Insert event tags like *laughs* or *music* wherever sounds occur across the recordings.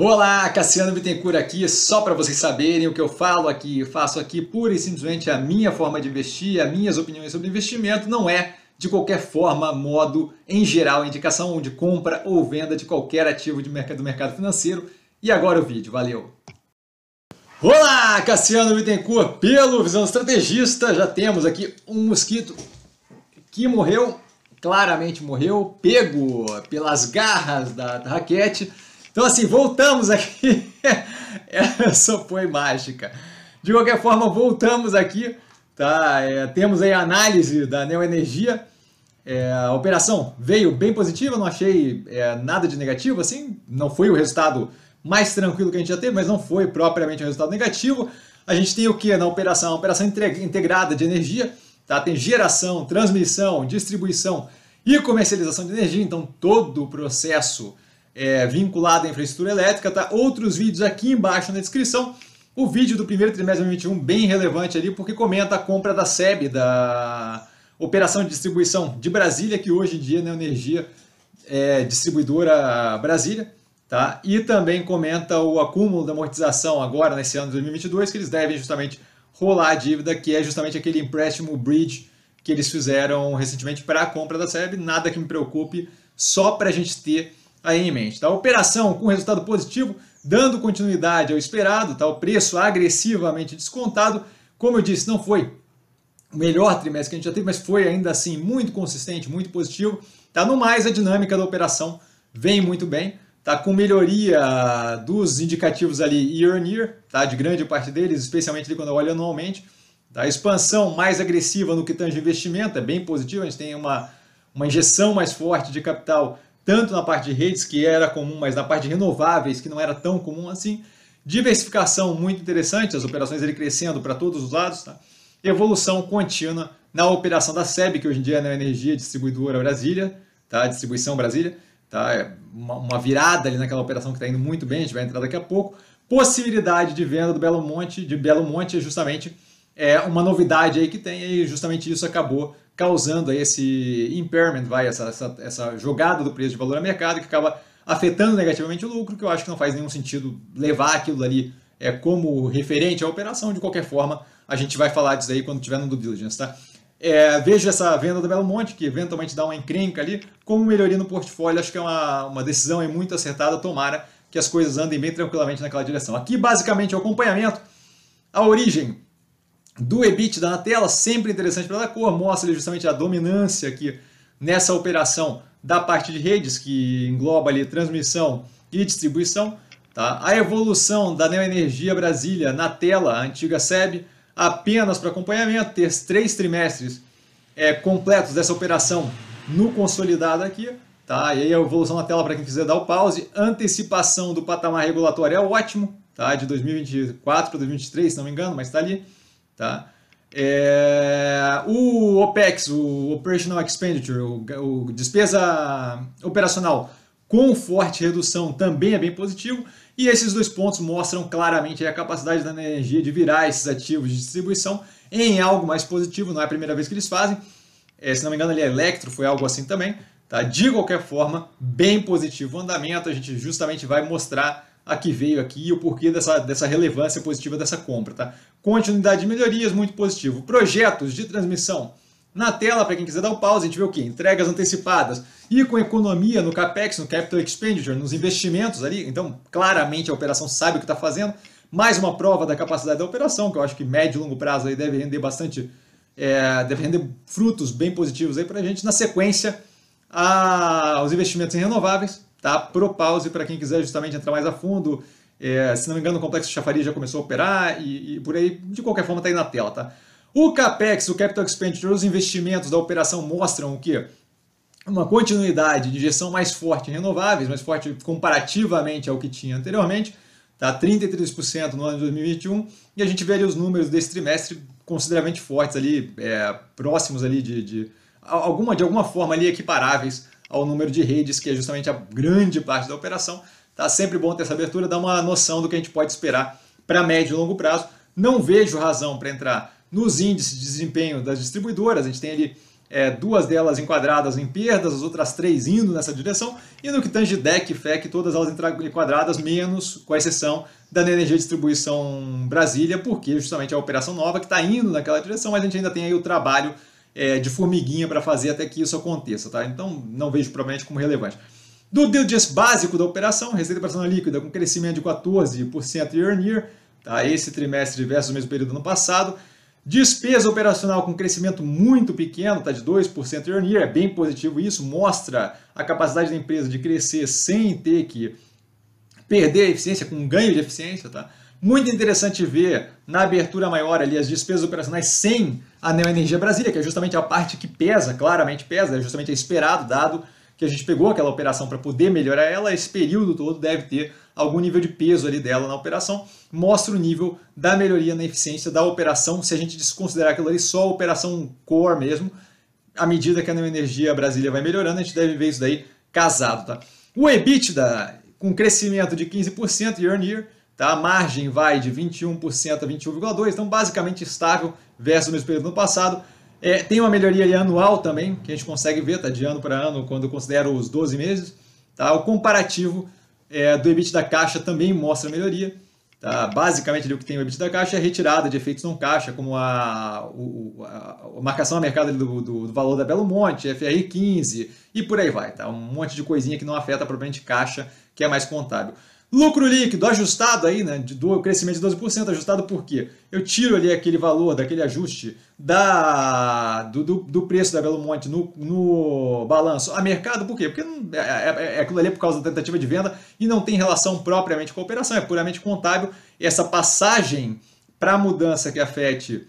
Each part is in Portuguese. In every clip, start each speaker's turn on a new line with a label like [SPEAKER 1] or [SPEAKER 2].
[SPEAKER 1] Olá, Cassiano Bittencourt aqui, só para vocês saberem o que eu falo aqui, faço aqui pura e simplesmente a minha forma de investir, as minhas opiniões sobre investimento, não é de qualquer forma, modo, em geral, indicação de compra ou venda de qualquer ativo de mercado, do mercado financeiro. E agora o vídeo, valeu! Olá, Cassiano Bittencourt, pelo Visão Estrategista, já temos aqui um mosquito que morreu, claramente morreu, pego pelas garras da, da raquete, então, assim, voltamos aqui. só *laughs* é, põe mágica. De qualquer forma, voltamos aqui. Tá? É, temos aí a análise da neoenergia. É, a operação veio bem positiva, não achei é, nada de negativo, assim, não foi o resultado mais tranquilo que a gente já teve, mas não foi propriamente um resultado negativo. A gente tem o que na operação? A operação integrada de energia, tá? tem geração, transmissão, distribuição e comercialização de energia, então todo o processo é, vinculado à infraestrutura elétrica, tá? Outros vídeos aqui embaixo na descrição. O vídeo do primeiro trimestre de 2021, bem relevante ali, porque comenta a compra da SEB, da Operação de Distribuição de Brasília, que hoje em dia é né, a Energia é, Distribuidora Brasília. Tá? E também comenta o acúmulo da amortização agora, nesse ano de 2022, que eles devem justamente rolar a dívida, que é justamente aquele empréstimo bridge que eles fizeram recentemente para a compra da SEB. Nada que me preocupe, só para a gente ter aí em mente. Tá? Operação com resultado positivo, dando continuidade ao esperado, tá? o preço agressivamente descontado. Como eu disse, não foi o melhor trimestre que a gente já teve, mas foi ainda assim muito consistente, muito positivo. Tá? No mais, a dinâmica da operação vem muito bem. Tá com melhoria dos indicativos ali year on year, tá? de grande parte deles, especialmente ali quando eu olho anualmente. Tá? A expansão mais agressiva no que tange investimento é bem positiva, a gente tem uma, uma injeção mais forte de capital tanto na parte de redes, que era comum, mas na parte de renováveis, que não era tão comum assim. Diversificação muito interessante, as operações ele crescendo para todos os lados. Tá? Evolução contínua na operação da SEB, que hoje em dia é a Energia Distribuidora Brasília, tá? Distribuição Brasília. Tá? É uma, uma virada ali naquela operação que está indo muito bem, a gente vai entrar daqui a pouco. Possibilidade de venda do Belo Monte, de Belo Monte é justamente é, uma novidade aí que tem, e justamente isso acabou causando esse impairment, vai, essa, essa, essa jogada do preço de valor a mercado que acaba afetando negativamente o lucro, que eu acho que não faz nenhum sentido levar aquilo ali é, como referente à operação. De qualquer forma, a gente vai falar disso aí quando tiver no due diligence, tá? É, vejo essa venda do Belo Monte, que eventualmente dá uma encrenca ali, como melhoria no portfólio. Acho que é uma, uma decisão é muito acertada. Tomara que as coisas andem bem tranquilamente naquela direção. Aqui, basicamente, é o acompanhamento, a origem do EBITDA na tela, sempre interessante pela cor, mostra justamente a dominância aqui nessa operação da parte de redes, que engloba ali transmissão e distribuição. Tá? A evolução da Neoenergia Brasília na tela, a antiga SEB, apenas para acompanhamento, ter três trimestres é, completos dessa operação no consolidado aqui. Tá? E aí a evolução na tela para quem quiser dar o pause. Antecipação do patamar regulatório é ótimo, tá? de 2024 para 2023, se não me engano, mas está ali. Tá? É, o OPEX, o Operational Expenditure, o, o, despesa operacional com forte redução também é bem positivo. E esses dois pontos mostram claramente a capacidade da energia de virar esses ativos de distribuição em algo mais positivo. Não é a primeira vez que eles fazem. É, se não me engano, ali é Electro foi algo assim também. Tá? De qualquer forma, bem positivo o andamento. A gente justamente vai mostrar a que veio aqui e o porquê dessa, dessa relevância positiva dessa compra. Tá? Continuidade de melhorias, muito positivo. Projetos de transmissão. Na tela, para quem quiser dar um pause, a gente vê o que? Entregas antecipadas. E com economia no CAPEX, no Capital Expenditure, nos investimentos ali, então claramente a operação sabe o que está fazendo. Mais uma prova da capacidade da operação, que eu acho que médio e longo prazo aí deve render bastante, é, deve render frutos bem positivos aí para a gente. Na sequência, a, os investimentos em renováveis, tá? Pro pause para quem quiser justamente entrar mais a fundo é, se não me engano, o complexo de chafariz já começou a operar e, e por aí, de qualquer forma, está aí na tela, tá? O CAPEX, o Capital Expenditure, os investimentos da operação mostram o quê? Uma continuidade de gestão mais forte em renováveis, mais forte comparativamente ao que tinha anteriormente, tá? 33% no ano de 2021, e a gente vê ali os números desse trimestre consideravelmente fortes ali, é, próximos ali de, de, alguma, de alguma forma ali equiparáveis ao número de redes, que é justamente a grande parte da operação, Tá sempre bom ter essa abertura, dá uma noção do que a gente pode esperar para médio e longo prazo. Não vejo razão para entrar nos índices de desempenho das distribuidoras. A gente tem ali é, duas delas enquadradas em perdas, as outras três indo nessa direção, e no que tange DEC e FEC, todas elas enquadradas, menos com exceção da Energia Distribuição Brasília, porque justamente é a operação nova que está indo naquela direção, mas a gente ainda tem aí o trabalho é, de formiguinha para fazer até que isso aconteça, tá? Então não vejo provavelmente como relevante. Do deal básico da operação, receita operacional líquida com crescimento de 14% year on year, tá? esse trimestre versus o mesmo período do ano passado. Despesa operacional com crescimento muito pequeno, tá de 2% year on year, é bem positivo isso, mostra a capacidade da empresa de crescer sem ter que perder a eficiência, com um ganho de eficiência, tá? Muito interessante ver na abertura maior ali as despesas operacionais sem a Neo Energia Brasília, que é justamente a parte que pesa, claramente pesa, é justamente esperado, dado que a gente pegou aquela operação para poder melhorar ela, esse período todo deve ter algum nível de peso ali dela na operação, mostra o nível da melhoria na eficiência da operação, se a gente desconsiderar aquilo ali só a operação core mesmo, à medida que a energia Brasília vai melhorando, a gente deve ver isso daí casado, tá? O EBITDA com crescimento de 15% year on year, tá? A margem vai de 21% a 21,2%, então basicamente estável versus o mesmo período no passado. É, tem uma melhoria anual também, que a gente consegue ver, tá, de ano para ano, quando eu considero os 12 meses. Tá? O comparativo é, do EBIT da caixa também mostra melhoria. Tá? Basicamente, ali, o que tem o EBIT da caixa é retirada de efeitos não caixa, como a, o, a, a marcação a mercado do, do, do, valor da Belo Monte, FR15 e por aí vai. Tá? Um monte de coisinha que não afeta propriamente caixa, que é mais contábil. Lucro líquido ajustado aí, né, do crescimento de 12%, ajustado por quê? Eu tiro ali aquele valor daquele ajuste da, do, do, do preço da Belo Monte no, no balanço a mercado, por quê? Porque não, é, é, é, é aquilo ali é por causa da tentativa de venda e não tem relação propriamente com a operação, é puramente contábil. Essa passagem para a mudança que afete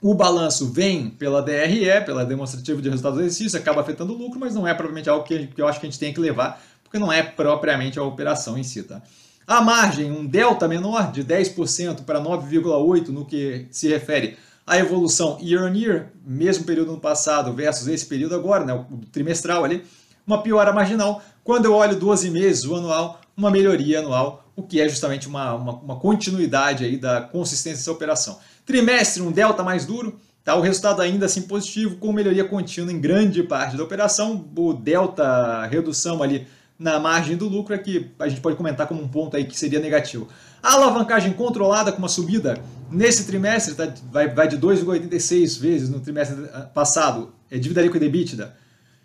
[SPEAKER 1] o balanço vem pela DRE, pela demonstrativa de resultados do exercício, acaba afetando o lucro, mas não é propriamente algo que, que eu acho que a gente tem que levar porque não é propriamente a operação em si. Tá? A margem, um delta menor de 10% para 9,8% no que se refere à evolução year on year, mesmo período no passado versus esse período agora, né, o trimestral ali, uma piora marginal. Quando eu olho 12 meses, o anual, uma melhoria anual, o que é justamente uma, uma, uma continuidade aí da consistência dessa operação. Trimestre, um delta mais duro, Tá, o resultado ainda assim positivo, com melhoria contínua em grande parte da operação. O delta redução ali na margem do lucro, é que a gente pode comentar como um ponto aí que seria negativo. A alavancagem controlada com uma subida nesse trimestre tá, vai, vai de 2,86 vezes no trimestre ah, passado, é dívida líquida EBITDA,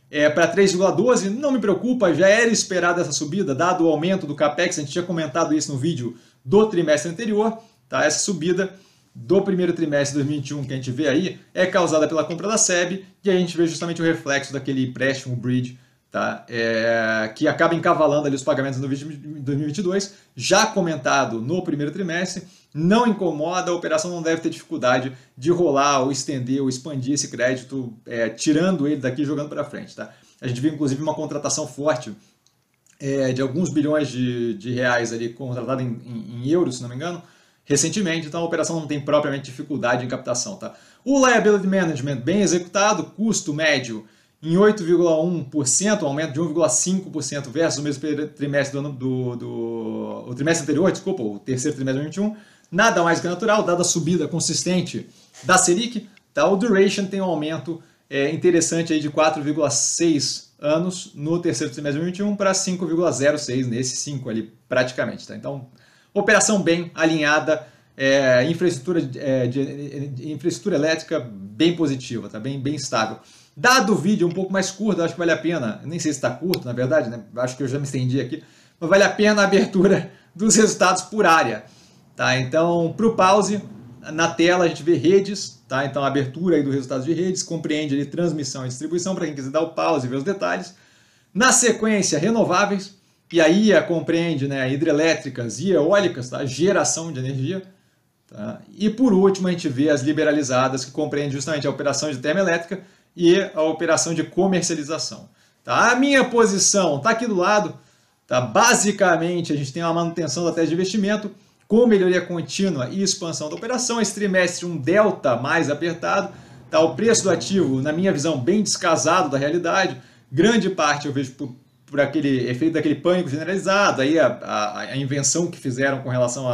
[SPEAKER 1] é, para 3,12, não me preocupa, já era esperada essa subida, dado o aumento do CAPEX, a gente tinha comentado isso no vídeo do trimestre anterior, tá? essa subida do primeiro trimestre de 2021 que a gente vê aí é causada pela compra da SEB e a gente vê justamente o reflexo daquele empréstimo bridge tá? É, que acaba encavalando ali os pagamentos no 2022, já comentado no primeiro trimestre, não incomoda, a operação não deve ter dificuldade de rolar ou estender ou expandir esse crédito, é, tirando ele daqui e jogando para frente. Tá? A gente viu inclusive uma contratação forte é, de alguns bilhões de, de reais ali contratada em, em, em euros, se não me engano, recentemente, então a operação não tem propriamente dificuldade em captação. Tá? O liability management bem executado, custo médio em 8,1%, um aumento de 1,5% versus o mesmo trimestre do, ano, do, do o trimestre anterior, desculpa, o terceiro trimestre de 2021, nada mais que natural, dada a subida consistente da Selic, tá? o duration tem um aumento é, interessante aí de 4,6 anos no terceiro trimestre de 2021 para 5,06 nesse 5 ali praticamente, tá? Então, operação bem alinhada, é, infraestrutura, é, de, é, infraestrutura elétrica bem positiva, tá? Bem, bem estável. Dado o vídeo um pouco mais curto, acho que vale a pena, nem sei se está curto, na verdade, né? acho que eu já me estendi aqui, mas vale a pena a abertura *laughs* dos resultados por área. Tá? Então, para o pause, na tela a gente vê redes, tá? então a abertura aí do resultado de redes, compreende ali transmissão e distribuição, para quem quiser dar o pause e ver os detalhes. Na sequência, renováveis, e aí compreende né, hidrelétricas e eólicas, tá? geração de energia. Tá? E por último, a gente vê as liberalizadas, que compreende justamente a operação de termoelétrica, e a operação de comercialização. Tá? A minha posição está aqui do lado. Tá? Basicamente, a gente tem uma manutenção da tese de investimento com melhoria contínua e expansão da operação. Esse trimestre, um delta mais apertado. Tá? O preço do ativo, na minha visão, bem descasado da realidade. Grande parte eu vejo por, por aquele efeito daquele pânico generalizado, aí a, a, a invenção que fizeram com relação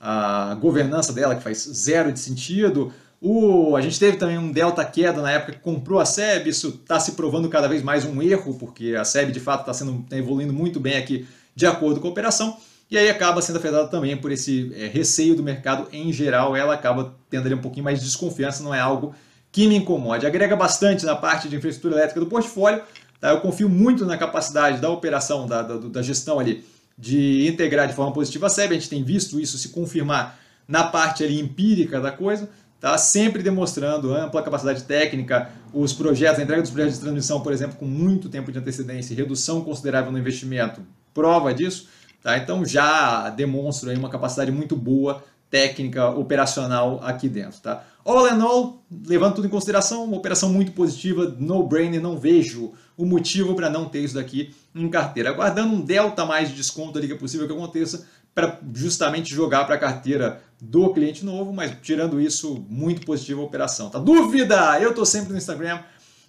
[SPEAKER 1] à governança dela, que faz zero de sentido, o, a gente teve também um delta queda na época que comprou a SEB, isso está se provando cada vez mais um erro, porque a SEB de fato está sendo tá evoluindo muito bem aqui de acordo com a operação, e aí acaba sendo afetada também por esse é, receio do mercado em geral, ela acaba tendo ali um pouquinho mais de desconfiança, não é algo que me incomode. Agrega bastante na parte de infraestrutura elétrica do portfólio, tá? eu confio muito na capacidade da operação, da, da, da gestão ali, de integrar de forma positiva a SEB, a gente tem visto isso se confirmar na parte ali empírica da coisa, tá? sempre demonstrando ampla capacidade técnica, os projetos, a entrega dos projetos de transmissão, por exemplo, com muito tempo de antecedência, redução considerável no investimento, prova disso. Tá? Então já demonstra uma capacidade muito boa técnica operacional aqui dentro. Tá? All in all, levando tudo em consideração, uma operação muito positiva, no brainer, não vejo o motivo para não ter isso daqui em carteira. Aguardando um delta mais de desconto ali que é possível que aconteça, para justamente jogar para a carteira do cliente novo, mas tirando isso, muito positiva a operação. Tá dúvida? Eu tô sempre no Instagram,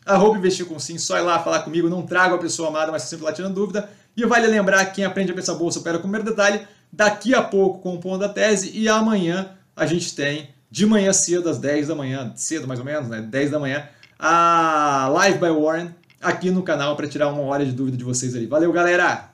[SPEAKER 1] arroba investir com sim, só ir lá falar comigo, não trago a pessoa amada, mas sempre lá tirando dúvida. E vale lembrar quem aprende a pensar bolsa opera com o primeiro detalhe, daqui a pouco compondo a tese e amanhã a gente tem de manhã cedo, às 10 da manhã, cedo mais ou menos, né? 10 da manhã, a Live by Warren aqui no canal para tirar uma hora de dúvida de vocês ali. Valeu, galera!